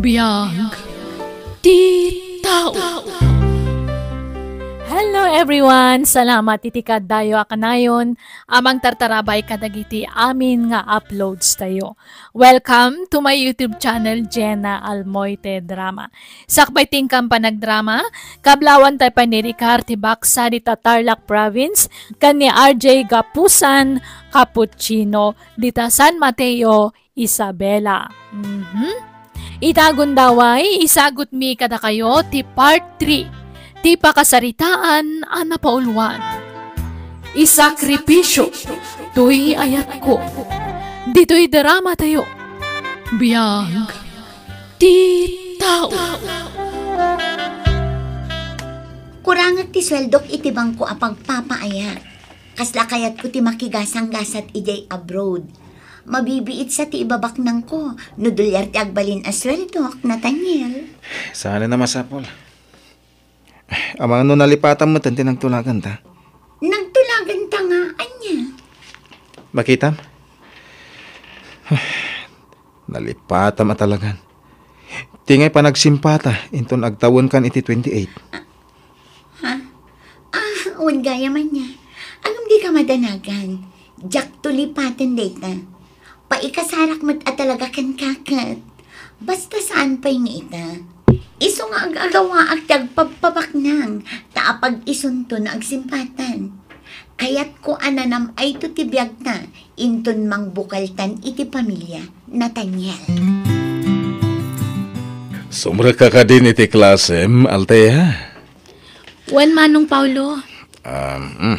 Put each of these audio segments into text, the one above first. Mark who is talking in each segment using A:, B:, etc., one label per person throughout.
A: Biag Titaw Hello everyone! Salamat itikad dayo akanayon. Amang tartarabay kadagiti amin nga uploads tayo. Welcome to my YouTube channel, Jenna Almoite Drama. Sakbay tingkam panagdrama, kablawan tay panirikar ti baksa di Tarlac Province, kani RJ Gapusan, Cappuccino, dita San Mateo, Isabela. Mm-hmm. Itagon daway, isagot mi kada kayo ti part 3. Ti pakasaritaan ana paulwan. Isakripisyo, tuy ayat ko. Dito'y drama
B: tayo. Biyag, ti tao. Kurangat ti sweldok itibang ko apagpapaayat. Kasla kayat ko ti makigasang gasat ijay abroad mabibiit sa tiibabak ng ko, ti agbalin na tanyel.
C: Sana na masapol. Amang no nalipatan mo, tanti ng tulagan ta.
B: Nagtulagan ta nga, anya.
C: Bakitam? ma talagan. Tingay pa nagsimpata, inton agtawon kan iti 28.
B: ha? Ah, uwan gaya man niya. Anong di ka madanagan? Jack tulipatan date na. Paikasarak mat at talaga kan kakat. Basta saan pa'y nga ita. Iso nga ang agawa at tagpagpabak nang taapag isunto na agsimpatan. Kaya't ko ananam ay tutibiyag na inton mang bukaltan iti pamilya Nathaniel.
C: Sumra ka ka din iti klasem, Altea.
A: Juan Manong Paulo.
C: Um, mm,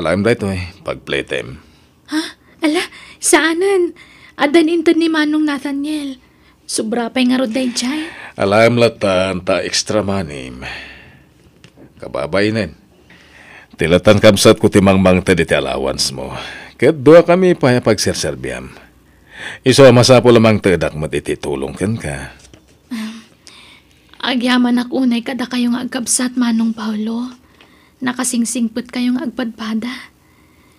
C: alam da ito eh, pag playtime.
A: Ha? Ala, Saanan? Adan intan ni Manong Nathaniel. Sobra pa'y nga roday jay.
C: Alam latan ta extra manim. Kababay nen. Tilatan kamsat ko timangmang ta diti allowance mo. Ket doa kami paya pagserserbiam. Iso masapo lamang tedak mat ititulong ken ka.
A: Um, agyaman ak unay kada kayong agkabsat manong Paolo. Nakasingsingput kayong agpadpada.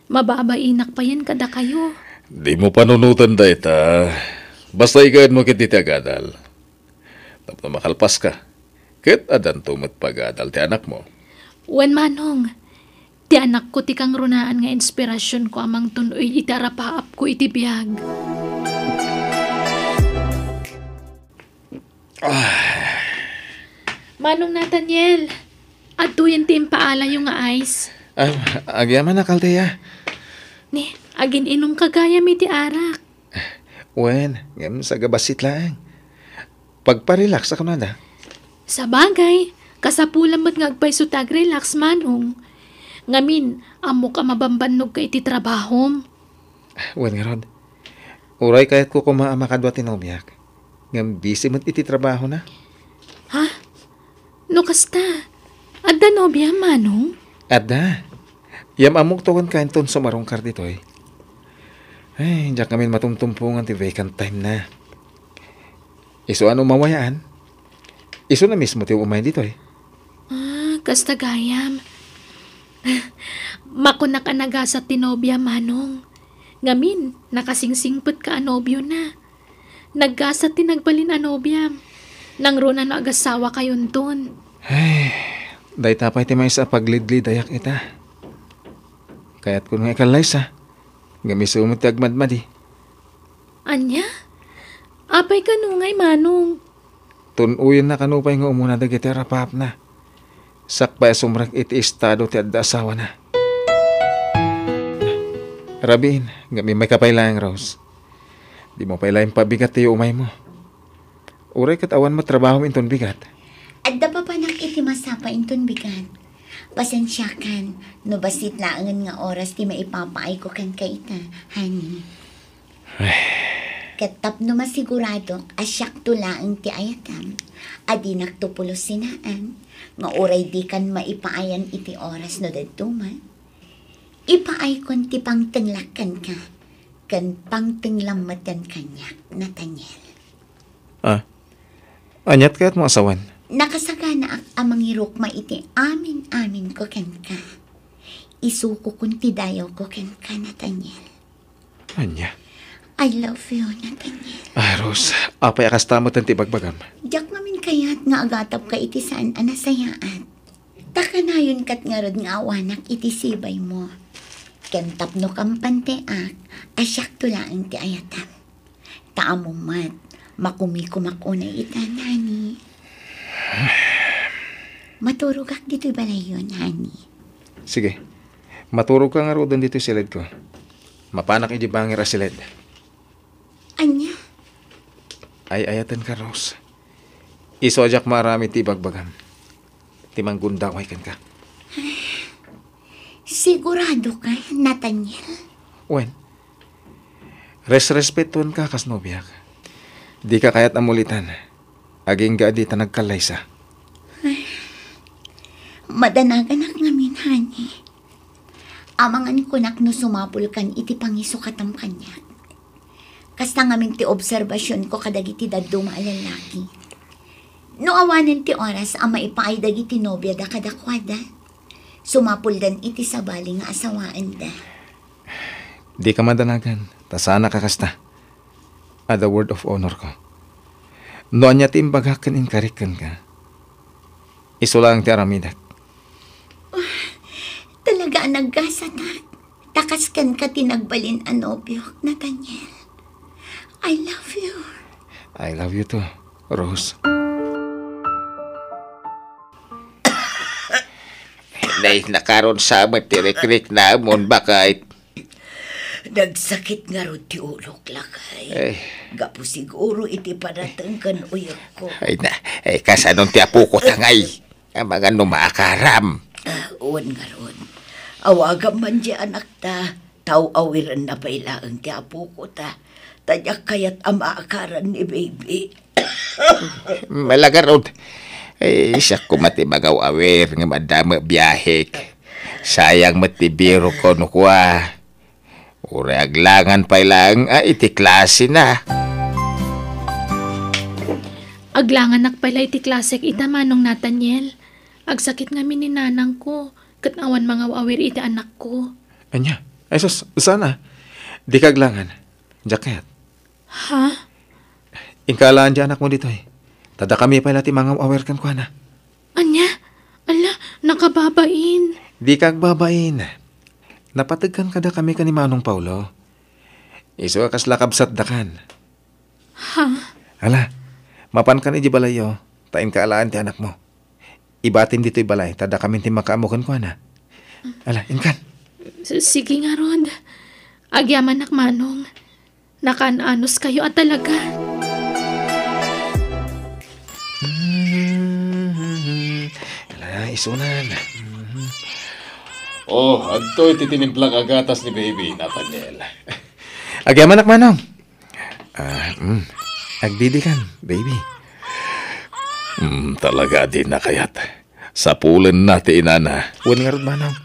A: Mababainak pa yan kada kayo.
C: Di mo panunutan da ita. Basta ikaad mo kiti agadal. Tapos makalpas ka. Kit adan tumit pagadal ti anak mo.
A: Wan manong, ti anak ko ti kang runaan nga inspirasyon ko amang tunoy itarapaap ko iti biyag. Ah. Manong Nathaniel, at tuyan ti paala yung nga ice.
C: Um, agyaman na, Kaldeya.
A: Ni, Agin inong kagaya mi ti arak.
C: Wen, ngem sa gabasit lang. Pagparelax ako na da.
A: Sa bagay, kasapulan mo't nga so tag-relax manong. Ngamin, amo ka mabambanog ka iti trabaho.
C: Wen nga Rod, uray kayat ko kumaama kadwa tinomyak. Ngam busy mo't iti trabaho na.
A: Ha? No kasta, adda no manong?
C: Adda. Yam amok tuwan kainton sumarong kar ditoy. Eh. Ay, diyan kami matumtumpungan ti vacant time na. Iso ano mamayaan? Iso na mismo ti umay dito eh.
A: Ah, kasta gayam. Makunak anaga sa tinobya, Manong. Ngamin, nakasingsingpot ka anobyo na. Naggasa tinagbalin anobyam. Nang runa na agasawa kayon ton. Ay,
C: dahi tapay ti may sa paglidlid dayak ita. Kaya't kun nga ikalay sa. Nga miso mo tagmadmad eh.
A: Anya? Apay ka nungay, Manong.
C: Tunuyan na kanupay nga umuna da gitera paap na. Sakpay sumrak iti estado ti adda asawa na. Rabin, gami may kapailayang Rose. Di mo pailayang pabigat ti umay mo. Uray kat awan mo trabaho inton bigat.
B: Adda pa pa nak iti masapa inton bigat. Pasensyakan, no basit laangan nga oras ti maipapaay ko kan ka ita, honey. Katap no masigurado, asyak tulaan ti ayatan, adinak tupulos sinaan, nga oray di kan maipaayan iti oras no daduman. Ipaay kon ti pangtanglakan ka, kan pangtanglamatan kanyak na tanyel.
C: Ah, anyat kaya't mo asawan?
B: nakasagana na ang amangirok maiti amin amin ko ken ka. Isuko kun ti dayaw ko ken ka Nathaniel. Anya? I love you, Nathaniel.
C: Ah, Rose, apay akas tamot ti bagbagam
B: Diyak namin kayat nga agatap ka iti saan anasayaan. Taka na yun kat ngarod nga awanak iti sibay mo. Kentap no ak asyak tulaan ti ayatam. Taamumat, makumikumakunay itanani. Maturo ka dito bala balayon, honey.
C: Sige. Maturo ka nga rodan dito silid ko. Mapanak dibangira bangira led. Anya? Ay ayatan ka, Rose. Isojak marami ti bagbagan. Timang gunda ko ikan ka.
B: Sigurado ka, Nathaniel?
C: Wen, res-respetuan ka, kasnobiak. Di ka kayat amulitan. Aging gaadi ta nagkalay
B: Ay, madanagan ak namin, hani. Amangan ko nak no sumapul kan iti pangisukatam kanya. Kasta ngamin ti obserbasyon ko kadagiti daddo maalalaki. No awanan ti oras ang maipaay dagiti nobya da kadakwada. Sumapul dan iti sabali nga asawaan da.
C: Di ka madanagan, ta sana kakasta. the word of honor ko Noanya ti imbagakan inkarikan ka. Isulang ti aramidak.
B: Oh, ah, talaga naggasa na. Takaskan ka tinagbalin na Nathaniel. I love you.
D: I love you too, Rose. Nay, nakaroon sa matirikrek na amon ba kahit
E: Nagsakit nga ro ti ulo lakay. Ay. Gapo siguro iti panatang kan uyok ko. Ay na,
D: ay kas anong ti apo ko tangay. Amagan no maakaram.
E: Ah, uwan nga ron. Awagam man di anak ta. Tau awiran na bailaan ti apo ko ta. Tayak kayat ang maakaran ni baby.
D: Malaga ron. Ay, siya kumatibagaw awir nga madama biyahik. Sayang matibiro ko nukwa. Uri aglangan pa lang ah, iti klase na.
A: Aglangan nak pala iti klasik ita manong Nathaniel. Agsakit nga ni nanang ko. Katawan mga awir iti anak ko.
C: Anya, ay sus, sana. Di kaglangan. Jacket. Ha? Inkalaan di anak mo dito eh. Tada kami pala ti mga awir kan ko na.
A: Anya? Ala, nakababain.
C: Di kagbabain. Napatagkan kada kami kani Manong Paulo. Isu akas lakabsat dakan. Ha? Hala, mapan ka ni di balayo. Tain ka alaan ti anak mo. Ibatin dito ibalay, tada kami ti makaamukan ko na.
A: Ala, inkan. Sige nga, Rod. Agyaman nak manong. Nakananos kayo at talaga.
C: Mm-hmm. Ala, isunan. Oh, adto'y titinimplang agatas ni baby, na Nathaniel. manak manong. Ah, mm, agdidikan, baby. Mm, talaga din na kayat. Sa pulan na ti inana. Huwag nga manong.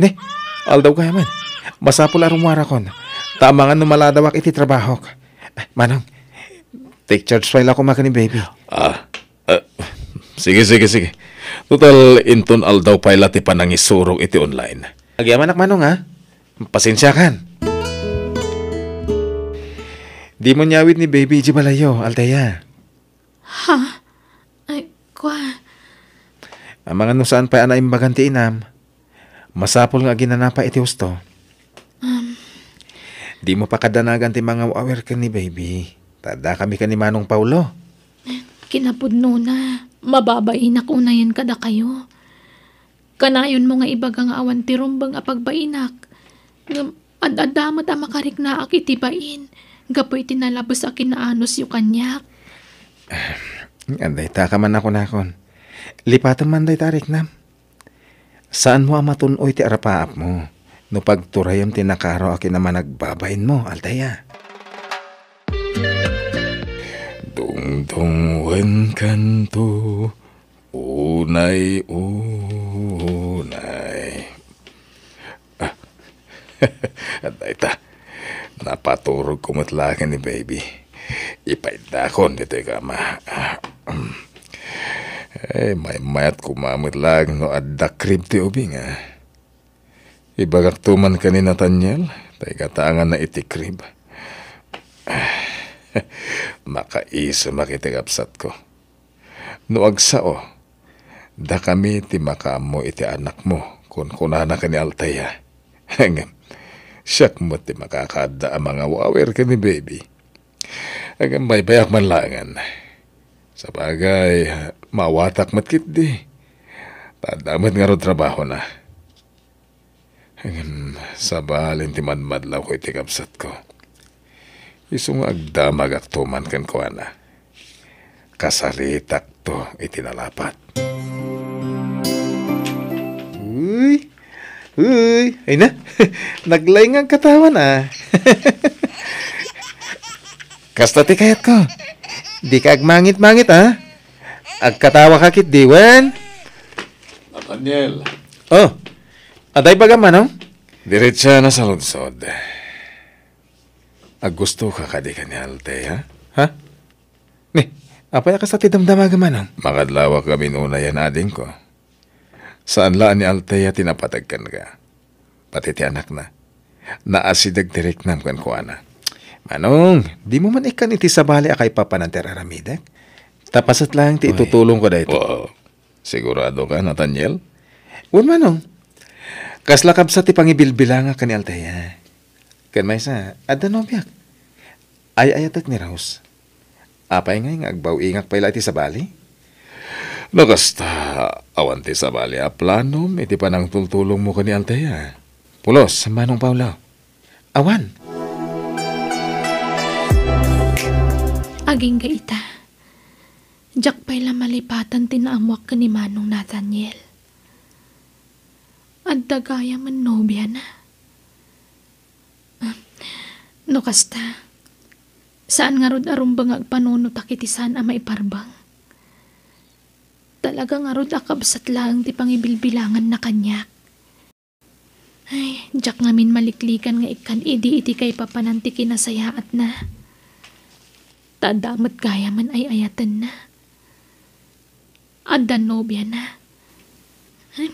C: Ne, aldaw ka man. Masapul arong kon. Tamangan nga maladawak iti trabahok. Ah, manong, take charge file ako maka ni baby. Ah, ah, sige, sige, sige. Total, inton al daw pa'y latipan ng isurog iti online. Agyaman manong ha? Pasensya kan. Di mo nyawit ni baby iji balayo, Altea.
A: Ha? Ay, kwa?
C: Ang mga nung saan pa anaim maganti inam, masapol nga ginanapa iti husto. Um, Di mo pa kadanagan ti mga awer ka ni baby. Tada kami ka ni Manong Paulo.
A: Kinapudno na. Mababain ako na yan kada kayo. Kanayon mo nga ibaga nga awan tirumbang rumbang apagbainak. Adadamat ang makarik na akitibain. Gapoy tinalabas akin na anos yung kanyak.
C: Anday ta ka man ako nakon. Lipatan man day tarik nam. Saan mo amatunoy ti arapaap mo? No pagturayam tinakaro akin naman nagbabain mo, Aldaya. Kwentong buen kanto, unay-unay. Ah, ita, napaturog kumatlakan ni baby. Ipaidakon dito kama. Ah, um. Ay, may mayat kumamit lang no adda krib ti ubing ah. Ibagak tuman kanina tanyal, tay katangan na itikrib. Ah. Makaisa makitigapsat ko. Nuagsa o, da kami ti makaamo iti anak mo, kun kunana ka ni Altaya. Hanggang, siyak mo ti makakada ang mga wawer ka ni baby. Hanggang may bayak man langan. Sa bagay, mawatak matkit di. Tadamat nga ro trabaho na. Hanggang sa balin ti madmadlaw ko itikapsat ko isung agdamag at tuman kan ko kuana. Kasalitak to itinalapat. Uy! Uy! Ay na! Naglaing ang katawan ah. Kasta ti kayat ko. Di ka agmangit-mangit ah. Agkatawa ka kit diwan. Nathaniel. Oh. Aday bagaman no? Oh? Diretsa na sa lungsod. Agusto ka ka kadi kanyalte, ha? Ha? Ne, apaya ka sa tidamdama gamanong? Makadlawa kami nuna yan ading ko. Saan laan ni Altea tinapatagkan ka? Pati ti anak na. Naasidag direk nam kan ko ana. Manong, di mo man ikan iti sabali akay papananter aramidak. Tapasat lang ti itutulong ko dahito. Oo. Sigurado ka, Nathaniel? Huwag manong. Kaslakab sa ti pangibilbilanga ka ni Altea. Kan may sa, adanobyak. Ay-ayatak ni Raus. Apay nga nga agbaw ingak pa iti sa bali? Nagasta, awan ti sa bali a planom, iti panang tultulong mo ka ni Altea. Pulos, manong paula. Awan!
A: Aging gaita. Jack pa'y malipatan tinaamuak ka ni Manong Nathaniel. At dagaya man nobya na. No kasta, saan nga rod arumbang agpanuno takitisan ang maiparbang? Talaga nga rod akabsat lang ti pangibilbilangan na kanyak. Ay, jak ngamin maliklikan nga ikan idi iti kay papananti kinasayaat na. Tadamat kaya man ay ayatan na. Adanobya na. Ay,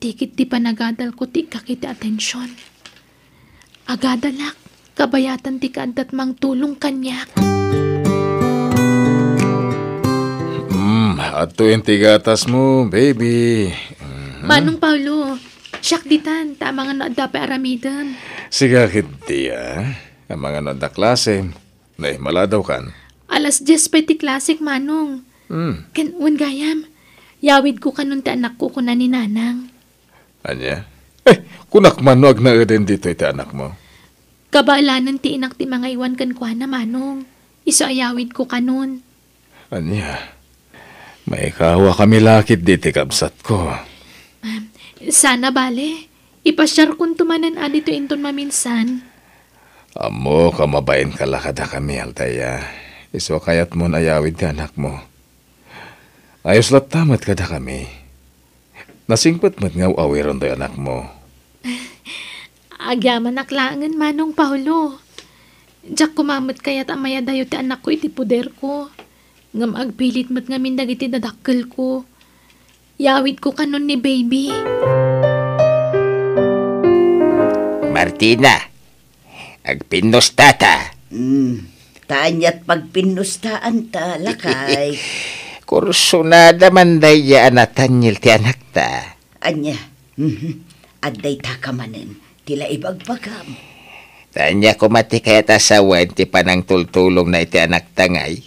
A: tikit ti panagadal ko ti kakita atensyon. Agadalak kabayatan ti kaadat mang tulong kanyak.
C: Hmm, ato yung mo, baby. Mm-hmm. Manong
A: Paulo, siyak ditan, tama nga na dapat aramidan.
C: Siga kiti, ah. Ang mga nanda klase, na maladaw kan.
A: Alas 10 pa ti klasik, Manong. Hmm. Kanun gayam, yawid ko kanon ti anak ko kunan ni Nanang.
C: Anya? Eh, kunak manog na din dito iti anak mo.
A: Kabailanan ti inak ti mga iwan kan kwa na manong. Isa ayawid ko kanon.
C: Anya, may kawa kami lakit di ti kabsat ko.
A: Um, sana bale, ipasyar kung tumanan adito inton maminsan.
C: Amo, kamabain kalakada kami, Altaya. Iswa kayat mo ayawid ka anak mo. Ayos lat tamat kada kami. Nasingpat mat ngaw awiron do anak mo. Ah,
A: Agyaman naklangan manong pahulo. Jack kumamat kaya't amaya dayo ti anak ko iti puder ko. Ngam agpilit mat ngamin dagiti dadakkel ko. Yawit ko kanon ni baby.
D: Martina, agpinusta ta.
E: Mm, taanyat pagpinustaan ta, lakay.
D: Kursunada man dayaan at tanyil ti anak ta.
E: Anya, mm-hmm. aday ta kamanin tila ipagpagam.
D: Tanya ko mati kaya tasawan ti panang tultulong na iti anak tangay.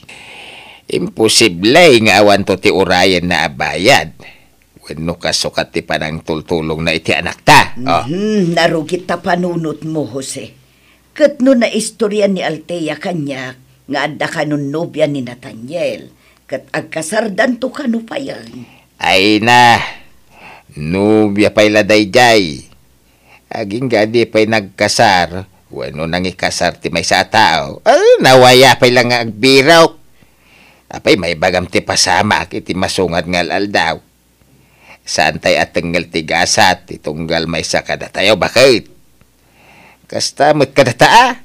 D: Imposible nga awan to ti urayan na abayad. Wano kasukat ti panang tultulong na iti anak ta.
E: Mhm, oh. Mm-hmm, narugit ta panunot mo, Jose. Katno na istorya ni Alteya kanya nga adda kanun nobya ni Nathaniel kat agkasardan to kanu payang.
D: Ay na, nobya payla dayjay. Aging gadi pa'y nagkasar. Wano nang ikasar ti may sa tao. Ay, nawaya pa'y lang ang biraw. Apay may bagam ti pasama iti masungat nga daw. Saan tay atenggal ti gasat itunggal may sa kadatayo bakit? Kasta mo't kadataa.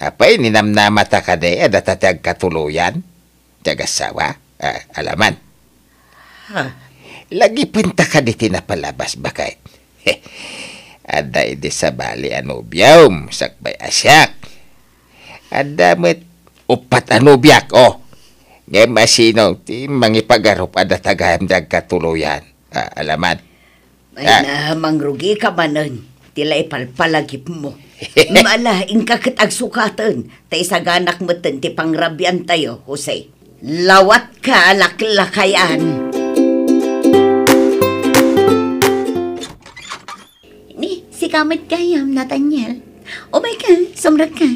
D: Apay ninamnamata ka de adata ti agkatuluyan. Tiagasawa, ah, alaman. Ha? Lagi punta ka di tinapalabas bakit? Adda iti sa bali anubyam, sakbay asyak. Adda met upat anubyak, oh. Ngayon masino, ti mangipagarup adda tagayam katuluyan. Ah, alaman.
E: Ay ah. na, mangrugi ka manan. Tila ipalpalagip mo. Mala, ingkakit agsukatan. Ta isaganak mo ti pangrabian tayo, Jose. Lawat ka laklakayan.
B: Lawat kamit kayam, Nathaniel. O may ka, sumrat ka.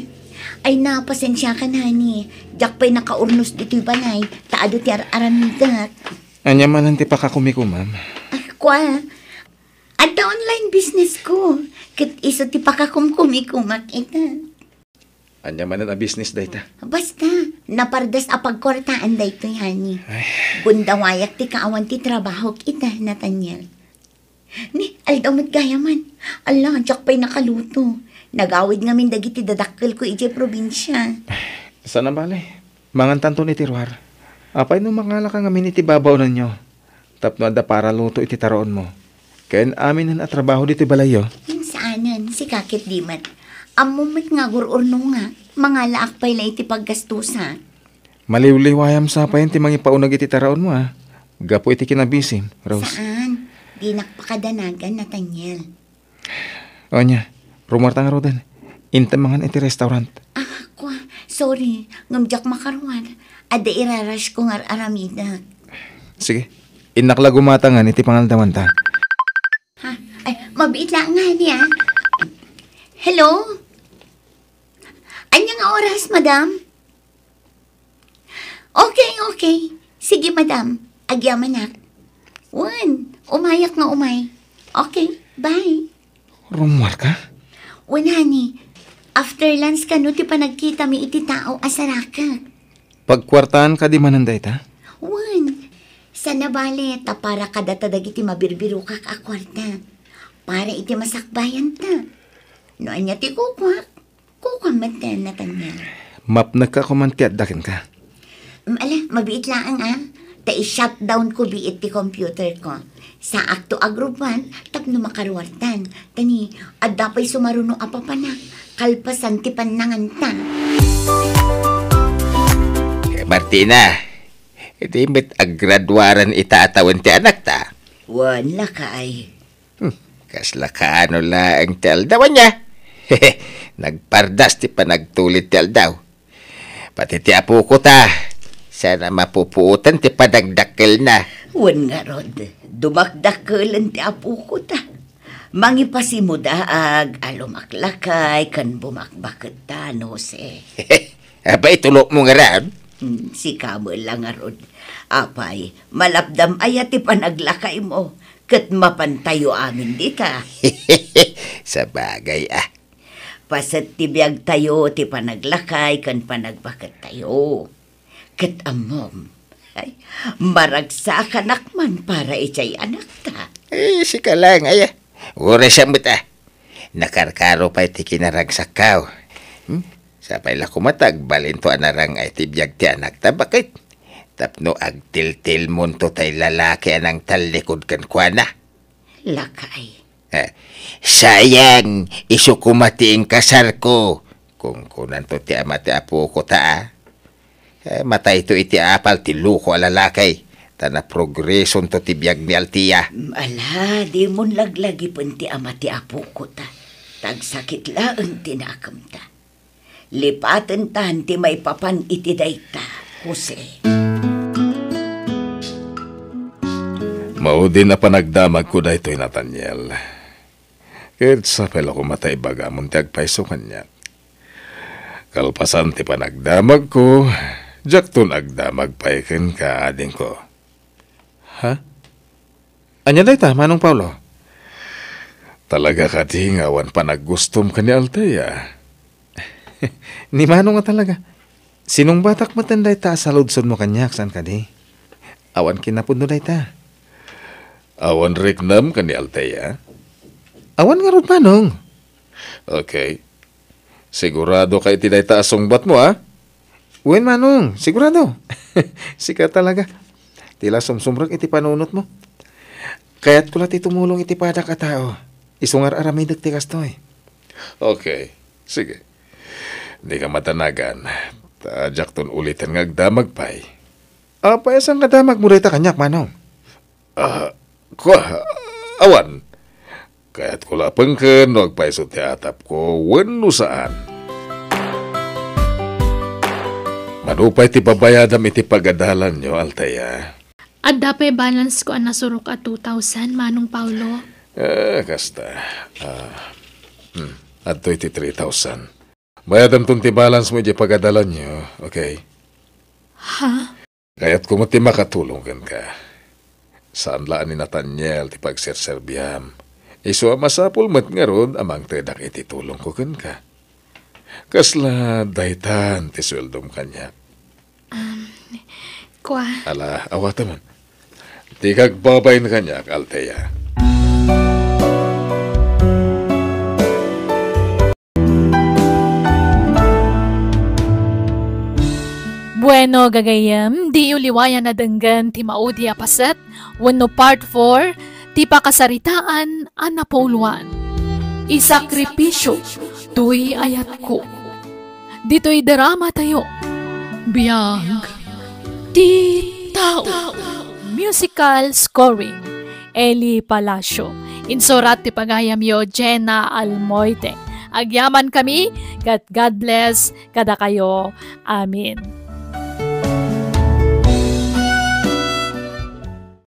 B: Ay napasensya ka na ni. Jack pa'y nakaurnos dito dito'y banay. Taado ti aramigat.
C: Anya man ang tipa ka kumiko, ma'am.
B: Ah, kwa. At the online business ko. Kit iso ti pakakumkumiko makita.
C: Anya man ang business
B: dayta. Basta, napardas a pagkortaan dayto yani. Gundawayak ti kaawan ti trabaho kita, Nathaniel. Ni, aldaw mo't gayaman. Allah, jak pa'y nakaluto. Nagawid ngamin dagiti dadakkel ko ije probinsya.
C: Sana bale. Mangantanto ni Tiruar. Apay no mangala ka ngamin iti babaw na nyo. Tapno da para luto iti taroon mo. Ken amin na trabaho diti balayo.
B: Yung saanan, si Kakit Dimat. Amumit nga gururno nga. Mangalaak pa'y la iti paggastusa.
C: Maliwliwayam sa pa'y ti mangipaunag iti taroon mo ah. Gapo iti kinabisim, Rose.
B: Saan? di nakpakadanagan tanyel.
C: Onya, rumwarta nga rodan. Intamangan iti restaurant.
B: Ah, kwa. Sorry, ngamjak makaruan. Ada irarash ko ar-aramidag.
C: Sige, inakla gumatangan iti pangaldaman ta.
B: Ha? Ay, mabiit lang nga niya. Hello? Anyang oras, madam? Okay, okay. Sige, madam. Agyaman na. One, Umayak na umay. Okay, bye.
C: Rumarka?
B: Wala ni. After lunch ka no, ti pa nagkita mi iti tao asaraka.
C: Pagkwartaan ka di mananday ta?
B: Wan. Sana bale, ta para kada tadag iti mabirbiro ka kakwarta. Para iti masakbayan ta. No anya ti kukwak. Kukwak matan na tanya.
C: Map nagkakumanti at dakin ka.
B: Mala, mabiit lang ah. Ta i-shutdown ko biit ti computer ko. Sa akto agruban, tapno makaruwartan. Tani, at dapay sumaruno apapanak, kalpasan ti panangantan.
D: Eh, Martina, iti met agraduaran ita atawan ti anak ta.
E: Wala ka ay.
D: Hmm, kasla ka ano la ang ti aldawan niya. Nagpardas ti panagtulit ti aldaw. Pati ti apo ko ta sana mapupuutan ti padagdakkel
E: na. Wan nga rod, dumakdakkelan ti apo ko ta. Mangipasimo daag, alumaklakay, kan bumakbakit ta, no se. Abay, tulok mo nga rod. Hmm, si kamo lang rod. Apay, malapdam ayat ti panaglakay mo. Kat mapantayo amin di ka. Sa bagay ah. Pasat tibiyag tayo, ti panaglakay, kan panagbakat tayo. Ket amom. Ay, maragsa kanak man para itsay anak ta. Eh, sika lang, ay.
D: Uri siya mo ta. Ah. Nakarkaro pa iti kinaragsak kao. Hmm? Sapay la kumatag, balinto anarang ay tibiyag ti anak ta. Bakit? Tapno ag tiltil munto tay lalaki anang talikod kan kuana.
E: Lakay.
D: Eh, sayang, iso kumatiin kasar ko. Kung kunan to ti ama ti apo ko ta, ah. Eh, mata ito iti apal ti luko alalakay. Tana progreson to ti biyag ni Altia.
E: Mm, ala, di mon laglagi pun ti ama ti apo ko ta. Tagsakit laang tinakam ta. Lipatan tahan ti may papan iti dayta, Jose.
C: Mao na panagdamag ko da ito'y Nathaniel. Kahit sa pala ko matay bagamon ti agpaiso kanya. Kalpasan ti panagdamag ko, Jak agda magpaikin ka ading ko. Ha? Anya day ta, Manong Paulo? Talaga ka di tingawan pa naggustom ka ni Alteya. ni Manong nga talaga. Sinong batak matanday ta sa ludsod mo kanyak saan ka di? Awan kinapod no day ta. Awan reknam ka ni Altea? Awan nga rod Manong. Okay. Sigurado kay tinay taasong bat mo ha? Uwin manong, sigurado. Sika talaga. Tila sumsumrag iti panunot mo. Kaya't kulat itumulong iti padak a tao. Isungar aramay dagti kastoy. Eh. Okay, sige. Di ka matanagan. Taajak ton ulitin ngagdamag pay. Ah, uh, payasan ka damag eh. murita kanyak manong. Ah, uh, kwa, awan. Kaya't kula pengken, wag paiso ti atap ko, wano saan. Madupay ano, ti babayadam iti pagadalan nyo, Altaya.
A: At dapay balance ko ang nasurok at 2,000, Manong Paulo.
C: Eh, kasta. Ah, hmm, at to 3,000. Bayadam tong ti balance mo iti pagadalan nyo, okay? Ha? Kaya't kumuti makatulungan ka. Saan laan ni Nathaniel ti pagserserbiam? Iso e masapul mat nga rod amang tedak iti tulong ko kan ka. Kasla daytan ti sweldom kanya. Um, kwa. Ala, awata man. Di kagbabay na kanya,
A: Bueno, gagayam, di uliwaya na denggan ti maudi apaset, wano part 4, ti pakasaritaan, anapoluan. Isakripisyo, tuy ayat ko. Dito'y drama tayo, Biag Di Musical Scoring Eli Palacio Insurat ti pagayamyo Jenna Almoite Agyaman kami, God, God bless kada kayo. Amen.